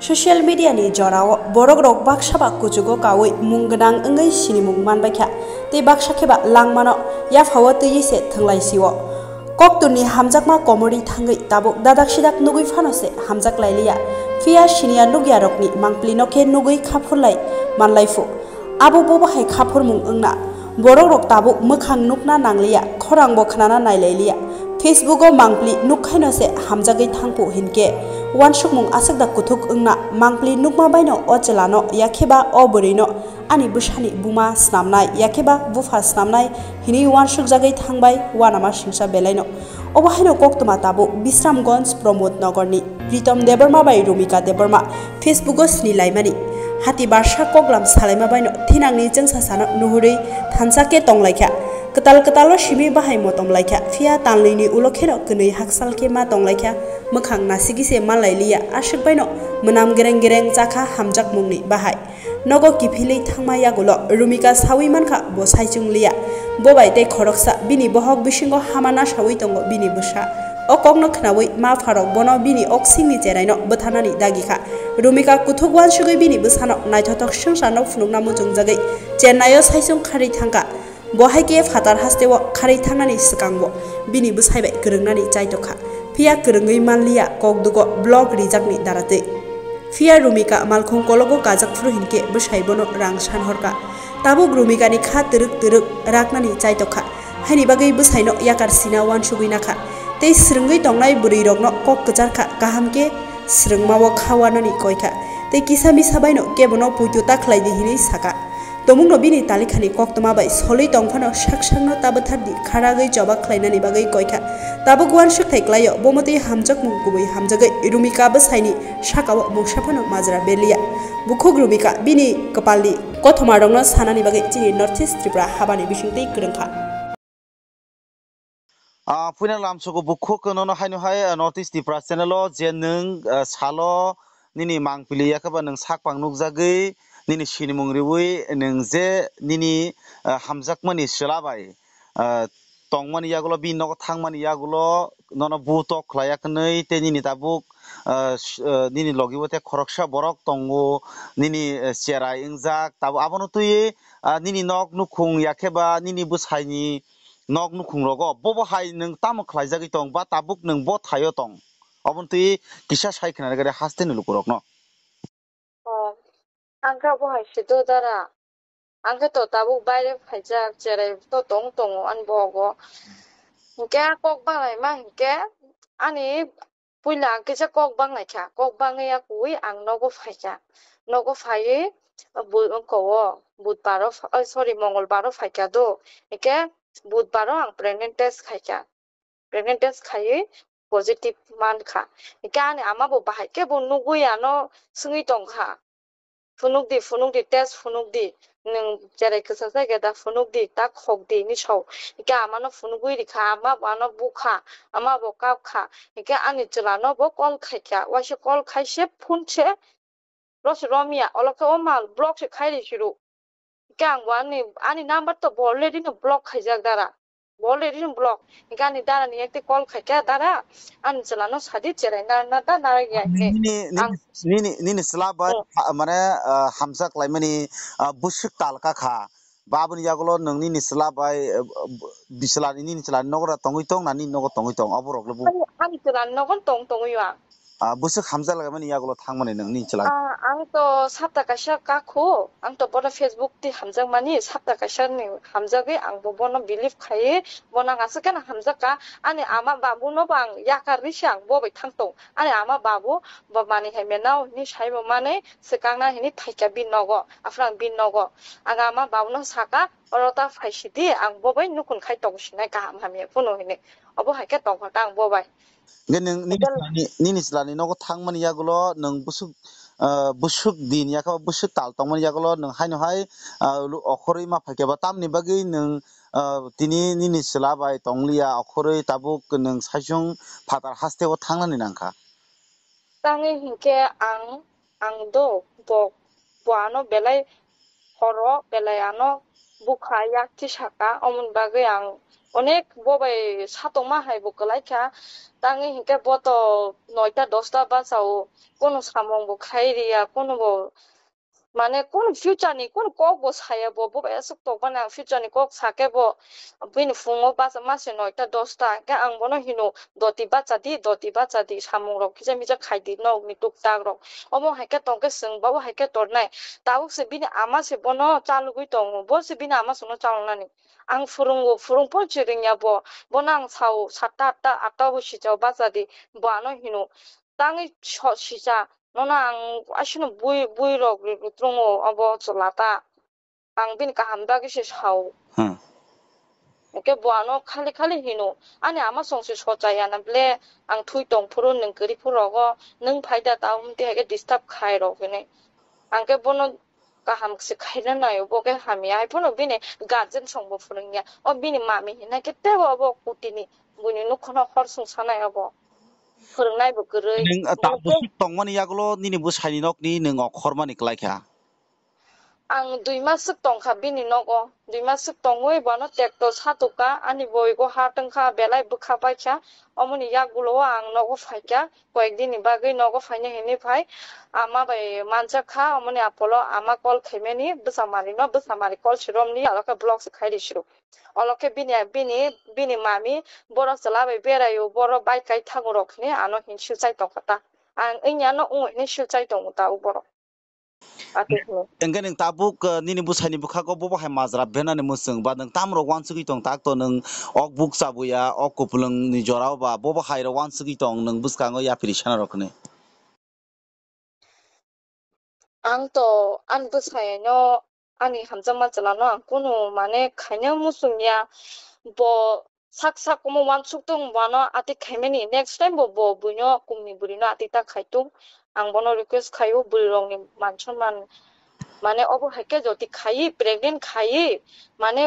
social media ni jorao borok rok baksha ba kuchugo kawi mungdang engai sini mungman ba kya te baksha ke ba langmano ya phawa te yi se thanglai siwo kok tu ni hamjakma komori thangai tabok dadak sidak nugui phano se hamjak lailiya fia sinia nugya rokni mangplino ke nugui khapurlai manlaifu abu bo ba hai khapur mung engna borok rok tabok mukhang nukna nangliya khorang bo khnana nailailiya ফেসবুকও মাংপলি নুখাইনসে হামজাগৈ থাংপু হিনকে ওয়ান সুকমুং আসকদা কুথুক উংনা মাংপলি নুকমাবাইন অচেলানো ইয়াখেবা অবরৈনো আনি বুসানি বুমা স্নামনাই ইয়াখেবা বুফা স্নামনাই হিনি ওয়ান সুকজাগৈ থাংবাই ওয়ানামা সিংসা বেলাইনো অবহাইন কক্তমা তাবু বিশ্রামগঞ্জ প্রমোদ নগরনি প্রীতম দেবর্মা বাই রমিকা দেবর্মা ফেসবুকও স্নিলাইমানি হাতি বার্ষা কগলাম সালাইমাবাইন থিনাংনি জংসা সানো নুহুরৈ থানসাকে টংলাইখা Ketal ketalo shibi bahai mo tong laikya fia tanlini ulo kheno kunui haksal ke ma tong laikya mukhang nasigi se ma lailiya ashuk baino munam gereng gereng chakha hamjak mungni bahai নগো কিফিলেই থাংমাইয়া গুলো রুমিকা সাউই মানখা বসাই চুংলিয়া ববাইতে খরকসা বিনি বহক বিসিঙ্গ হামানা সাউই তঙ্গ বিনি বসা অকক নখনাবই মা ফারক বন বিনি অক সিংনি চেরাইন বথানানি দাগিখা রুমিকা কুথুকওয়ান সুগৈ বিনি বসানো নাইথতক সংসানো ফুনুকনা মুজুং জাগৈ চেন্নাইও সাইচুং খারি থাঙ্কা গহাইকে ফাতার হাস্তেও খারৈ থাংনানি সিকাংবো বিনিবো সাইবাই গরংনানি চাইতখা ফিয়া গরঙ্গই মানলিয়া কগদুগ ব্লক রিজাকনি দাঁড়াতে ফিয়া রুমিকা মালখং কলগো কাজাক ফ্রুহিনকে বসাইবনো রাং সানহরকা তাবুক রুমিকানি খা তরুক তরুক রাকনানি চাইতখা হাইনি বাগৈ বসাইনো ইয়াকার সিনা ওয়ান সুগুইনাখা তেই স্রঙ্গই টংনাই বুড়ি রগ্ন কক কচারখা কাহামকে স্রংমাও খাওয়ানানি কয়খা তেই কিসামি সাবাইনো কেবনো পুজো তাকলাইদিহিনি সাকা তমুং রবিনি তালিখানি কক্তমা বাই সলই তংফানো সাকসাংনো তাবো থারদি খারাগৈ জবা খ্লাইনানি বাগৈ কয়খা তাব গুয়ান সক থাইক্লাইও বমতে হামজক মুগুবৈ হামজগৈ রুমিকাবো সাইনি সাকাও মসাফানো মাজরা বেলিয়া বুখুগ রুমিকা বিনি কপালি কথমা রংনো সানানি বাগৈ চিনি নর্থ ইস্ট ত্রিপুরা হাবানি বিসুংতেই গোরংখা ফুইনা লামসগো বুখুক ননো হাইনো হাই নর্থ ইস্ট ত্রিপুরা চ্যানেল যে নং সালো নিনি মাংপিলি ইয়াকাবা নং সাকপাং নুকজাগৈ nini shini mungribui ningje nini hamjakmani shelabai tongmani yagulo bin nogo thangmani yagulo nono bu to khlayakhnei te nini tabuk nini logibote khoroksha borok tongo nini chera ingjak tabu abono tui nini nok nu khung yakheba nini bu saini nok nu khung rogo bobo hai ning tam khlaijagi tong ba tabuk ning bo thayo tong Avanti কিসা সাইখানার গাড়ি হাসতে নিলুকুরক ন 俺不还许多的啦，俺个多大不摆的还在这里多懂懂俺包个，人家国帮来嘛，人家俺呢，不然给这国帮来吃，国帮的呀，故意俺那个发家，那个发的。বুধ কব বুধবারও sorry মঙ্গলবারও ফাইকা দো একে বুধবারও আং pregnant test খাইকা প্রেগনেন্ট টেস্ট খাইয়ে পজিটিভ মান খা একে আনে আমা বো বাহাইকে বো নুগুই আনো সুঙি টংখা funukdi funukdi test funukdi ning jare kisa sa ge da funukdi ta khokdi ni chho ke amano funugui ri kha ama bano bu kha ama bo ka kha ke ani chula no bo kol khai kya wa she kol khai she phun che ros romia oloka o mal block she khai ri shiru ke angwa ni ani number to already no block khai jak dara bol rin blok ikani dara ni ekte kol khakya dara an chalano sadi chere na na ta na ya eh, ni ni eh, ni ni slabat mane hamsa klaimani busuk talka kha babun yaglo nungni ni slabai bislani ni chalani nogora tongui tong na ni nogo tongui tong aborok lebu an chalani nogon tong tongui wa বসে খামজা লাগাবেন ইয়াগুলো থাংমানি नोंनि ओनसोला आं तो साप्ता कासा काखो आं तो बरा Facebook ति हामजाक मानि साप्ता कासा नि हामजागे आं बो बन बिलिभ खायो बन आं आसो केन हामजाक का आनि आमा बाबु नो बां याकार रि सांग बो बै थांतो आनि आमा बाबु बो मानि हे मेनाव नि साइबो माने सेकांना हिनि थाइका बिन नगो आफ्रां बिन नगो आं आमा बाबु नो साका अरता फाइसि दि आं बो बै नुकुन खाइ तगसिनाय गाहाम हामिया फुनो हिनि अबो हाइके तंखा आं बो बाय ge ning nini slani nogo thangmani yagulo nung busuk busuk din yakaba busuk tal tongmani yagulo nung haino hai okhoroi ma phakeba tamni bagi nung tini nini sla bai tongliya okhoroi tabuk nung sajung phatar haste o thangnani nangkha tangi hinke ang ang do bo boano belai horo belai ano bukhaya ti shaka omun bagi ang অনেক Bobai সাতমা high বক লাইখা তাঙ্গে হিংকে বত নয়টা দশটা বাসাও কোনো সামং বো খাই রিয়া কোনো মানে কোন ফিউচারনি কোন কক বো সায়াবো বো এসব তো মানে ফিউচারনি কক সাকেবো বিন ফুমো বাসা মাসে নয়টা দশটা কে আং বনো হিনো দতি বাচ্চা দি দতি বাচ্চা দি সামুং রক কিজা মিজা খাই দি নক নি টুক টাক রক অমো হাইকে টংকে সিং বাবু হাইকে তোর নাই তাও সে বিন আমা সে বনো চালু গুই তং বো সে বিন আমা সনো চালু নানি আং ফুরুঙ্গো ফুরুং পো চিরিংয়াবো বনো আং সাও সাতটা আটটা আটটাও সিজাও বাচ্চা দি বো আনো হিনো তাঙ্গি সিজা 너랑 아시는 무이 무이로 그리고 뚱어 어버 졸라다 방빈 가함다기시 사오 오케 뭐하노 칼리 칼리 히노 아니 아마 송수 소자야 남블레 앙 투이동 프로는 그리 프로고 능 파이다 다음데 하게 디스탑 카이로 그네 앙게 보는 가함시 카이는 나요 보게 함이 아이폰은 비네 가진 정보 푸는 게어 비니 마미 히나 게 때워 보 고티니 문이 놓고나 훨씬 사나요 보 फोरोंनाय बो गोरै नों दाबो दङ नि यागलो नि निबो सायनि नक नि नों अखर मानि क्लाइखा आं दुई मास दं बिनि नग दुई मास दङै बानो ट्रेक्टर सातुका आनि बयगो हा टंखा बेलाय बुखा पाइखा अमुनि या गुलो आं नग फाइखा कयेकदिन बागै नग फाइने हेनि फाइ आमा बाय मानसा खा अमुनि आपलो आमा कल खेमेनि बसामारि न बसामारि कल सिरोमनि अलक ब्लक्स खाइदि सिरो अलक बिनि बिनि बिनि मामि बर सलाबै बेरायो बर बाइ काइ थागु रखनि आनो हिनसु जाय दखता आं इन्या न उङै हिनसु जाय दङ ता उबर Engke neng tabuk nini busaini bukhago bobo hai majra bena ni musung ba neng tamro wan sugi tong tak to neng ok buk sabuya ok kupulung ni jorao ba bobo hai ro wan sugi tong neng buskango ya pirishana rokne. आंथ' आं बोसायानो आंनि हामजामा जेलानो आं कुनु माने खायनो मुसुंनिया ब sak sakumo wan suktung wano ati khaimani next time bo bo buino kumi burino ati ta khaitung ang bono request khayo burirongni manchunman মানে অবহেকে যদি খাই প্রেগনেন্ট খাই মানে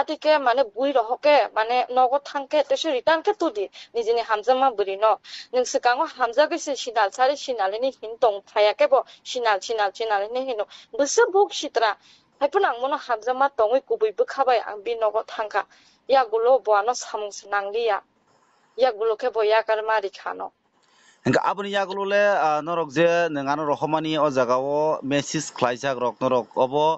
আতিকে মানে বুই রহকে মানে নগদ থাকে তেসে রিটার্ন কে তুদি নিজেনি হামজামা বুড়ি ন নিং সিকাঙ্গো হামজা গেছে সিনাল সারি সিনালিনি হিন তং থাকে ব সিনাল সিনাল সিনালিনি হিনো বুসে বুক সিতরা হাইপুন আং মনো হামজামা তঙ্গই কুবুইবো খাবাই আং বি নগদ থাংকা ইয়াগুলো বয়ানো সামুস নাংলিয়া ইয়াগুলোকে বয়া কার মারি খানো Hingga abni yagulule norok je nengano rohomani o jagao message khlaijak rok norok obo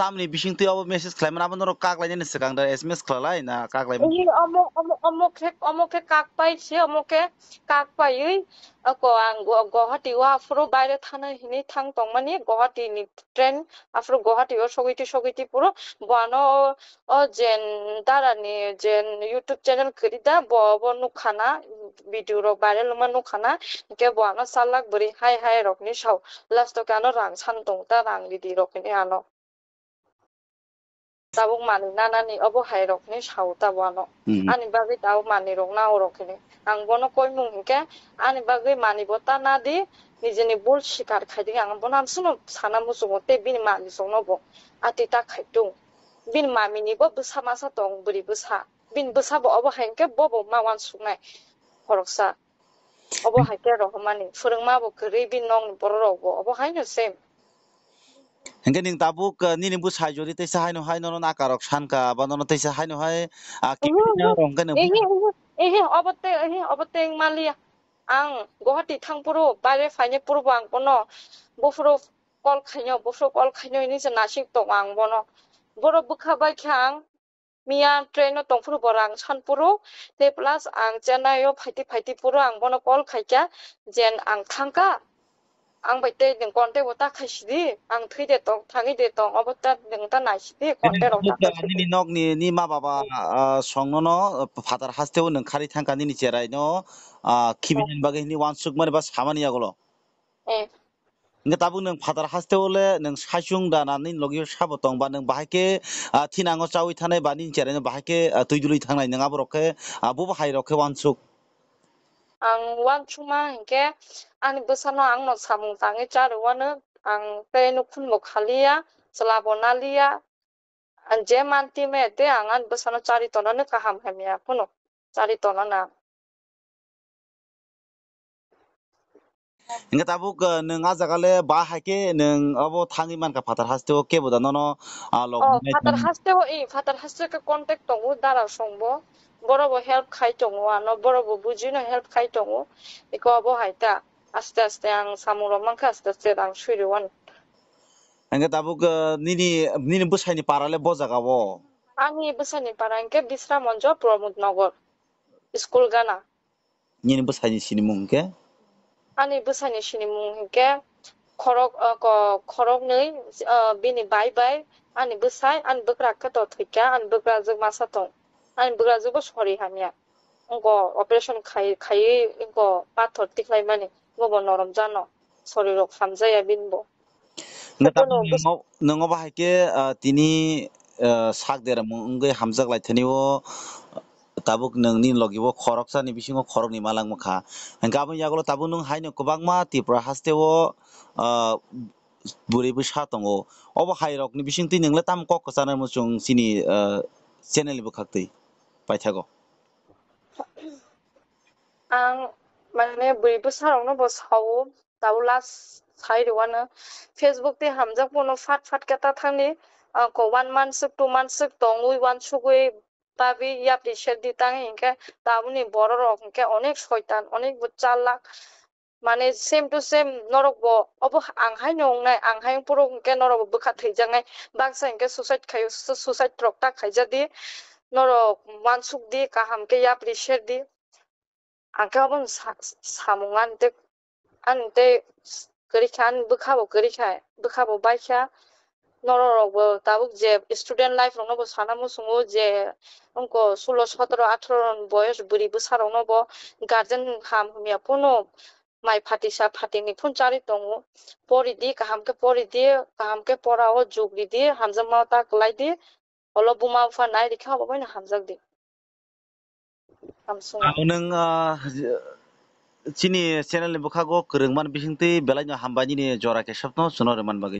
tamni bising tu obo message khlai man abnorok kaklai ne sekang dar sms khlai na kaklai এই অমুক অমুক অমুকে অমুকে কাক পাইছে অমুকে কাক পাই ওই আকৌ আং গ- গুৱাহাটী ৱা আফৰো বাইৰে থানা হিনি থাং তং মানে গুৱাহাটী নি ট্ৰেইন আফৰো গুৱাহাটী ও সগিটি সগিটি পুরো বানো অ জেন দাঁড়ানি জেন ইউটিউব চ্যানেল করি দা বনু খানা video rok viral lama nukana ke bo ano salak buri hai hai rok ni shau last to kano rang san tong ta rang di di rok ni ano tabuk na nana ni obo hai rok ni shau ta bo ano ani bagi tau mani rok na rok ni ang bono koi mung ke ani bagi mani bo ta na di নিজেনি বল শিকার খাইদিং আং বনাম Suno সানা মুসুমো তে বিন মালি সংনবো আতি তা খাইতুং বিন মামিনি গো বুসা মাসা তং বুড়ি বুসা bin besar bo obo hai hengke bobo mawan sungai খরকসা অব হাইকে রহমানি ফরংমাবো করি বি নং বড় রব অব হাইনো সেম হেঙ্গে নিং তাবুক নিনি বু সাইজরি তেসে হাইনো হাইনো নন আকারক সানকা বা নন তেসে হাইনো হাই আকি রংকে নে এহে অবতে এহে অবতে মালিয়া আং গুয়াহাটি থাংপুরু বাইরে ফাইনে পুরু আং বন বফুরু কল খাইনো বফুরু কল খাইনো ইনি যে নাসিক তো আং বন বড় বুখা বাইখা আং miya train no tongphuru borang sanpuru te plus ang chennai o phaiti phaiti puru ang bono call khaikya jen ang thangka ang bai te ding konte bo ta khaisidi ang thui de tong thangi de tong obo ta ding ta naisidi konte ro ta ni nok ni ni ma baba songno no phatar haste un khari thangka ni ni cherai no kibin bagini wan sukmar bas hamani agolo 예. nga tabu nang phadar haste ole nang saisung danani logyo sabotong ba nang bahake thinango chawi thanai bani chere bahake tuidului thangnai nang abrokhe bo bahai rokhe wansuk ang wanchuma hingke ani bosano ang no samung tangi char wana ang penu khun mo khalia slabonalia an je manti me te angan bosano chari tonane kaham hamya kuno chari tonana Inga tabuk neng aja kale bahake neng abo tangi man ka fatar haste o kebo dano no log. Oh, fatar haste o i fatar haste ka contact tongu dara songbo বড় help খাই টঙো আনো বড় বুঝি না help খাই টঙো একে of হাইতা আস্তে আস্তে আং সামুর মাংখা আস্তে আস্তে আং শুরু আন আঙ্গে তাবুক নিনি নিনি বুসাইনি পারালে বজাগাবো আমি বুসাইনি পারা আঙ্গে বিশ্রামঞ্জ প্রমোদনগর স্কুল গানা নিনি বুসাইনি সিনিমুংকে आंनि बोसायनायसिनि मुं हिंके खरक खरकनै बेनि बाय बाय आंनि बोसाय आंनि बोग्राखौ दथैखा आंनि बोग्राजों मासा दं आंनि बोग्राजोंबो सरि हामिया अंग अपारेशन खायै खायै अंग पाथर तिख्लाय माने गब नरम जानो सरि रक खामजाया बिनबो नोङो बाहायके तिनि साग देरा मुंगै हामजाग लायथनिव tabuk nung ni logibo khorok sa ni bisingo khorok ni malang mukha gabon yagolo tabu nung hai nung kobangma tipra haste wo buribu sha tongo obo hai rok ni bising tin ningla tam kok sanar musung sini channel bu khaktei paithago ang mane buribu sa rok no bo sawo tabu las sai rewana facebook te hamjak pono fat fat kata thangni ko one month suk two month suk tongui one sugui তাবি ইয়া পিসের দিতাং ইনকে তাবুনি বড় রকমকে অনেক শয়তান অনেক চার লাখ মানে same to same নরকব অব আংহাই নংনাই আংহাই পুরংকে নরক বখা থৈজাঙ্গাই বাংসা ইনকে সুসাইড খাই সুসাইড রক্তা খাইজা দি নরক মানসুক দি কাহামকে ইয়া পিসের দি আঙ্কে অবন সামুং আনতে আনতে করিখা বখাবো করিখা বখাবো বাইখা নররগবো তাবুক যে স্টুডেন্ট লাইফ রংনবো সানামু সুমু যে অঙ্ক ষোলো সতেরো আঠারো বয়স বুড়ি বুসা রংনবো গার্জেন হাম হুমিয়া পুনো মাই ফাটিসা ফাটিনি ফুন চারি দঙ্গু পরি দি কাহামকে পরি দি কাহামকে পড়াও জুগরি দি হামজাম মাও তাক লাই দি অলপ বুমা উফা নাই রেখা হবো না হামজাক দি নং চিনি চ্যানেল বখাগো করংমান বিসিংতে বেলাইনো হামবানিনি জরাকে সপ্তাহ সুনরমান বাগে